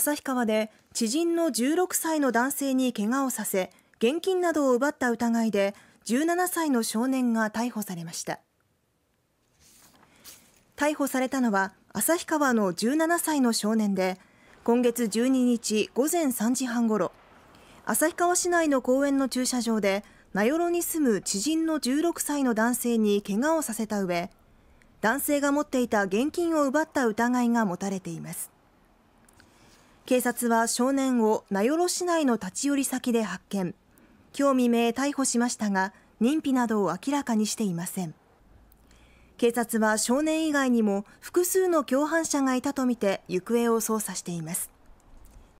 旭川で知人の16歳の男性に怪我をさせ現金などを奪った疑いで17歳の少年が逮捕されました逮捕されたのは旭川の17歳の少年で今月12日午前3時半ごろ旭川市内の公園の駐車場で名寄に住む知人の16歳の男性に怪我をさせた上男性が持っていた現金を奪った疑いが持たれています警察は少年を名寄市内の立ち寄り先で発見今日未明逮捕しましたが認否などを明らかにしていません警察は少年以外にも複数の共犯者がいたとみて行方を捜査しています